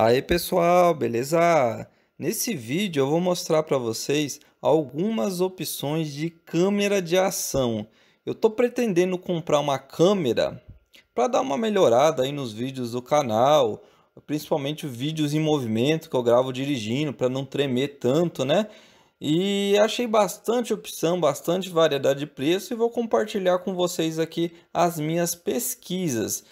Aí pessoal, beleza? Nesse vídeo eu vou mostrar para vocês algumas opções de câmera de ação. Eu estou pretendendo comprar uma câmera para dar uma melhorada aí nos vídeos do canal, principalmente vídeos em movimento que eu gravo dirigindo para não tremer tanto, né? E achei bastante opção, bastante variedade de preço e vou compartilhar com vocês aqui as minhas pesquisas.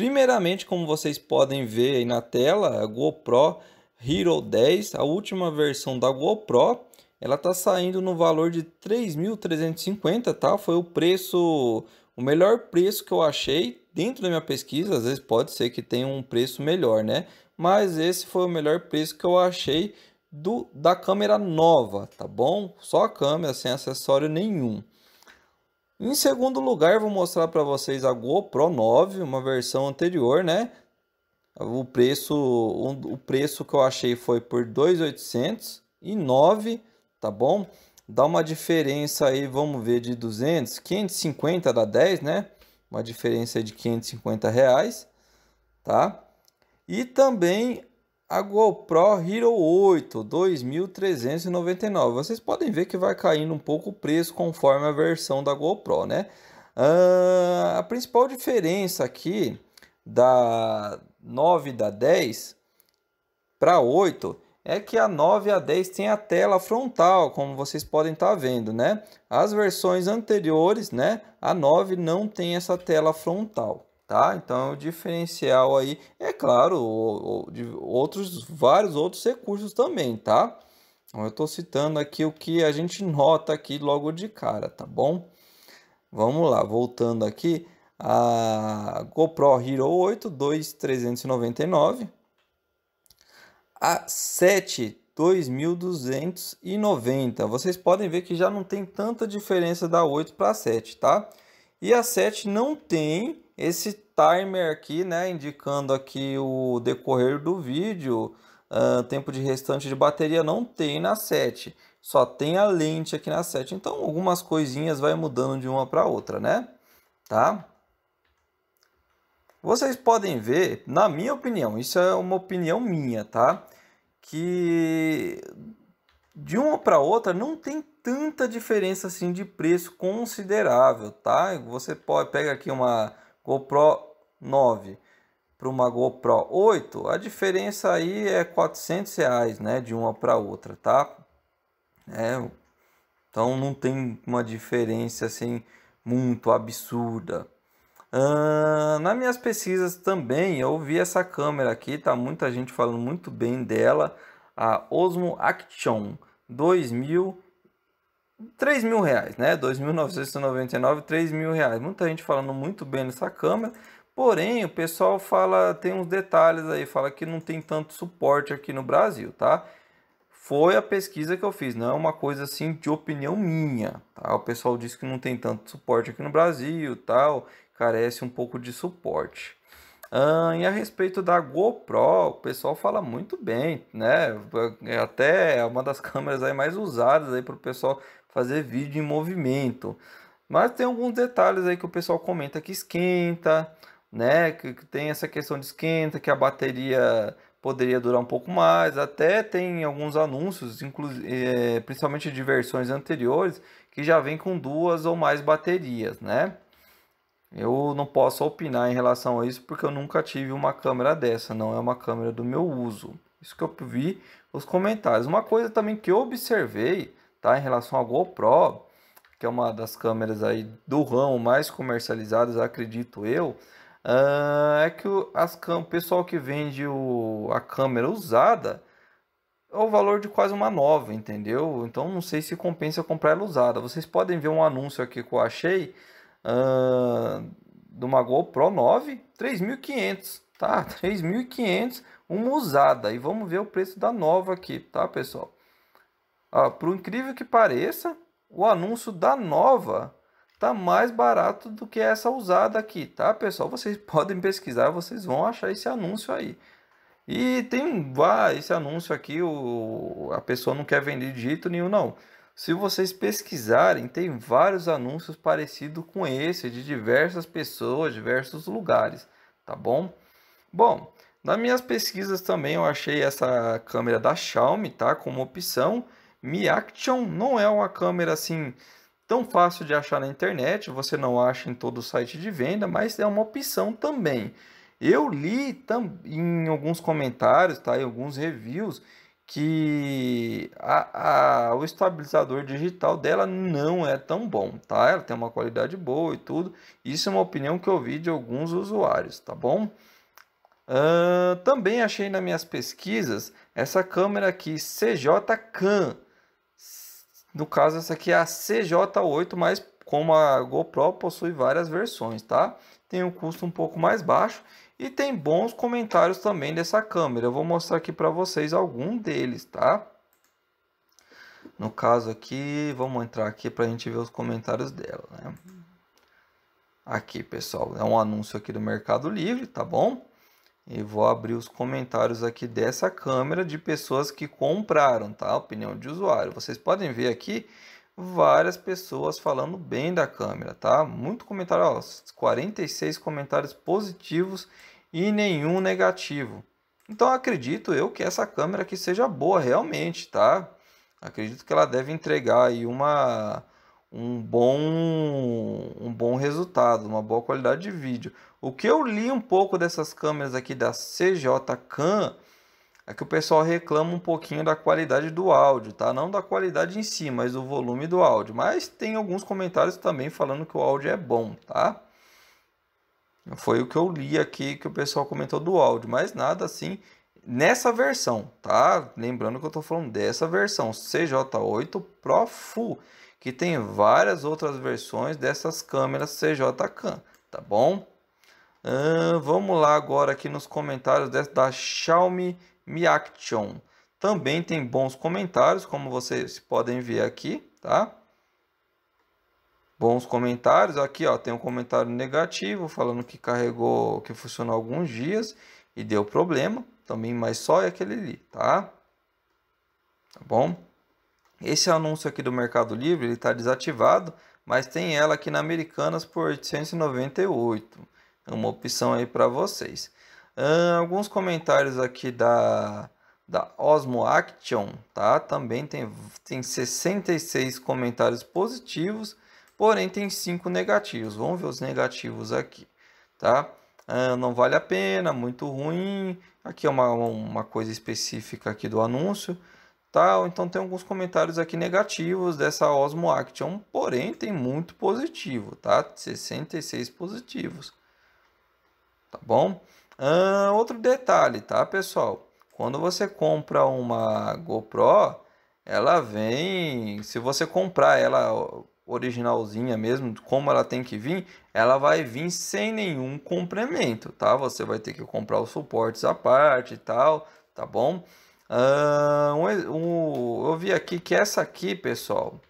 Primeiramente, como vocês podem ver aí na tela, a GoPro Hero 10, a última versão da GoPro, ela tá saindo no valor de 3.350, tá? Foi o preço, o melhor preço que eu achei dentro da minha pesquisa, às vezes pode ser que tenha um preço melhor, né? Mas esse foi o melhor preço que eu achei do da câmera nova, tá bom? Só a câmera, sem acessório nenhum. Em segundo lugar, vou mostrar para vocês a GoPro 9, uma versão anterior, né? O preço, o preço que eu achei foi por 2.800 e tá bom? Dá uma diferença aí, vamos ver, de 200, 550 dá 10, né? Uma diferença de 550 reais, tá? E também a GoPro Hero 8 2.399. Vocês podem ver que vai caindo um pouco o preço conforme a versão da GoPro, né? Uh, a principal diferença aqui da 9 da 10 para 8 é que a 9 a 10 tem a tela frontal, como vocês podem estar tá vendo, né? As versões anteriores, né? A 9 não tem essa tela frontal tá? Então, o diferencial aí, é claro, de outros, vários outros recursos também, tá? Então, eu estou citando aqui o que a gente nota aqui logo de cara, tá bom? Vamos lá, voltando aqui, a GoPro Hero 8 2399, a 7 2290. Vocês podem ver que já não tem tanta diferença da 8 para 7, tá? E a 7 não tem esse timer aqui, né, indicando aqui o decorrer do vídeo, uh, tempo de restante de bateria não tem na 7, só tem a lente aqui na 7. Então algumas coisinhas vai mudando de uma para outra, né? Tá? Vocês podem ver, na minha opinião, isso é uma opinião minha, tá? Que de uma para outra não tem tanta diferença assim de preço considerável, tá? Você pode pega aqui uma GoPro 9 para uma GoPro 8, a diferença aí é 400 reais, né, de uma para outra, tá? É, então não tem uma diferença assim muito absurda. Ah, nas minhas pesquisas também eu vi essa câmera aqui, tá muita gente falando muito bem dela, a Osmo Action 2000 3 mil reais, né? 2.999, 3 mil reais. Muita gente falando muito bem nessa câmera, porém o pessoal fala, tem uns detalhes aí, fala que não tem tanto suporte aqui no Brasil, tá? Foi a pesquisa que eu fiz, não é uma coisa assim de opinião minha, tá? O pessoal diz que não tem tanto suporte aqui no Brasil, tal, carece um pouco de suporte. Ah, e a respeito da GoPro, o pessoal fala muito bem, né? Até é uma das câmeras aí mais usadas aí para o pessoal fazer vídeo em movimento. Mas tem alguns detalhes aí que o pessoal comenta que esquenta, né? Que tem essa questão de esquenta, que a bateria poderia durar um pouco mais. Até tem alguns anúncios, inclusive, eh, principalmente de versões anteriores, que já vem com duas ou mais baterias, né? Eu não posso opinar em relação a isso porque eu nunca tive uma câmera dessa, não é uma câmera do meu uso. Isso que eu vi os comentários. Uma coisa também que eu observei tá? Em relação à GoPro, que é uma das câmeras aí do ramo mais comercializadas, acredito eu, uh, é que o, as, o pessoal que vende o, a câmera usada é o valor de quase uma nova, entendeu? Então não sei se compensa comprar ela usada. Vocês podem ver um anúncio aqui que eu achei uh, de uma GoPro 9, 3.500, tá? 3.500, uma usada. E vamos ver o preço da nova aqui, tá, pessoal? Ah, por incrível que pareça, o anúncio da nova tá mais barato do que essa usada aqui, tá, pessoal? Vocês podem pesquisar, vocês vão achar esse anúncio aí. E tem ah, esse anúncio aqui, o, a pessoa não quer vender de jeito nenhum, não. Se vocês pesquisarem, tem vários anúncios parecidos com esse, de diversas pessoas, diversos lugares, tá bom? Bom, nas minhas pesquisas também eu achei essa câmera da Xiaomi, tá? Como opção. Mi Action não é uma câmera assim tão fácil de achar na internet, você não acha em todo o site de venda, mas é uma opção também. Eu li tam, em alguns comentários, tá, em alguns reviews, que a, a, o estabilizador digital dela não é tão bom, tá? Ela tem uma qualidade boa e tudo. Isso é uma opinião que eu vi de alguns usuários, tá bom? Uh, também achei nas minhas pesquisas essa câmera aqui, CJ-CAM no caso, essa aqui é a CJ8, mas como a GoPro possui várias versões, tá? Tem um custo um pouco mais baixo e tem bons comentários também dessa câmera. Eu vou mostrar aqui para vocês algum deles, tá? No caso aqui, vamos entrar aqui para a gente ver os comentários dela, né? Aqui, pessoal, é um anúncio aqui do Mercado Livre, tá bom? E vou abrir os comentários aqui dessa câmera de pessoas que compraram, tá? Opinião de usuário. Vocês podem ver aqui várias pessoas falando bem da câmera, tá? Muito comentário, ó, 46 comentários positivos e nenhum negativo. Então acredito eu que essa câmera aqui seja boa realmente, tá? Acredito que ela deve entregar aí uma um bom, um bom resultado, uma boa qualidade de vídeo. O que eu li um pouco dessas câmeras aqui da CJ Cam é que o pessoal reclama um pouquinho da qualidade do áudio, tá? Não da qualidade em si, mas do volume do áudio. Mas tem alguns comentários também falando que o áudio é bom, tá? Foi o que eu li aqui que o pessoal comentou do áudio, mas nada assim nessa versão, tá? Lembrando que eu tô falando dessa versão, CJ8 Pro Full que tem várias outras versões dessas câmeras CJ-CAM, tá bom? Uh, vamos lá agora aqui nos comentários dessa, da Xiaomi Mi Action. Também tem bons comentários, como vocês podem ver aqui, tá? Bons comentários. Aqui, ó, tem um comentário negativo falando que carregou, que funcionou alguns dias e deu problema. Também, mas só é aquele ali, tá? Tá bom? Esse anúncio aqui do Mercado Livre ele está desativado, mas tem ela aqui na Americanas por 898. é Uma opção aí para vocês. alguns comentários aqui da da Osmo Action, tá? Também tem, tem 66 comentários positivos, porém tem 5 negativos. Vamos ver os negativos aqui, tá? não vale a pena, muito ruim. Aqui é uma, uma coisa específica aqui do anúncio tal. Então tem alguns comentários aqui negativos dessa Osmo Action, porém tem muito positivo, tá? 66 positivos. Tá bom? outro detalhe, tá, pessoal? Quando você compra uma GoPro, ela vem, se você comprar ela originalzinha mesmo, como ela tem que vir, ela vai vir sem nenhum complemento, tá? Você vai ter que comprar os suportes à parte e tal, tá bom? Uh, um, um, eu vi aqui que essa aqui, pessoal,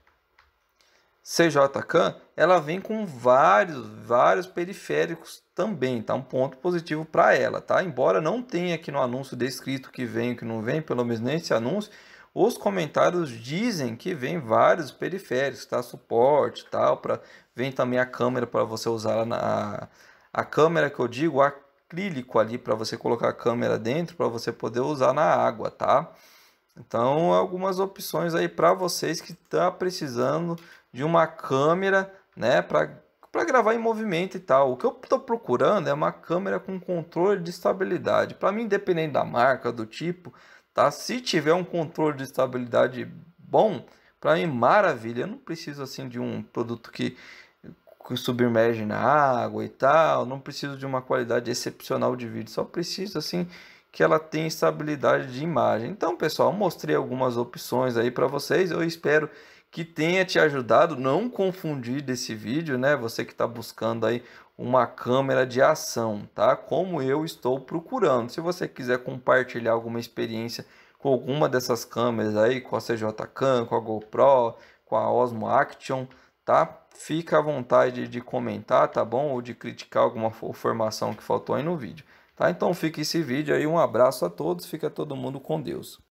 CJCAM, ela vem com vários, vários periféricos também, tá? Um ponto positivo para ela, tá? Embora não tenha aqui no anúncio descrito que vem, que não vem, pelo menos nesse anúncio, os comentários dizem que vem vários periféricos, tá? Suporte, tal, para vem também a câmera para você usar na a, a câmera que eu digo, a acrílico ali para você colocar a câmera dentro para você poder usar na água, tá? Então, algumas opções aí para vocês que tá precisando de uma câmera, né, para gravar em movimento e tal. O que eu estou procurando é uma câmera com controle de estabilidade. Para mim, dependendo da marca, do tipo, tá? Se tiver um controle de estabilidade bom, para mim maravilha. Eu não preciso assim de um produto que submerge na água e tal, não preciso de uma qualidade excepcional de vídeo, só preciso assim que ela tenha estabilidade de imagem. Então, pessoal, mostrei algumas opções aí para vocês. Eu espero que tenha te ajudado, não confundir desse vídeo, né? Você que está buscando aí uma câmera de ação, tá? Como eu estou procurando. Se você quiser compartilhar alguma experiência com alguma dessas câmeras aí, com a CJ Cam, com a GoPro, com a Osmo Action, tá? Fica à vontade de comentar, tá bom? Ou de criticar alguma formação que faltou aí no vídeo, tá? Então fica esse vídeo aí, um abraço a todos, fica todo mundo com Deus.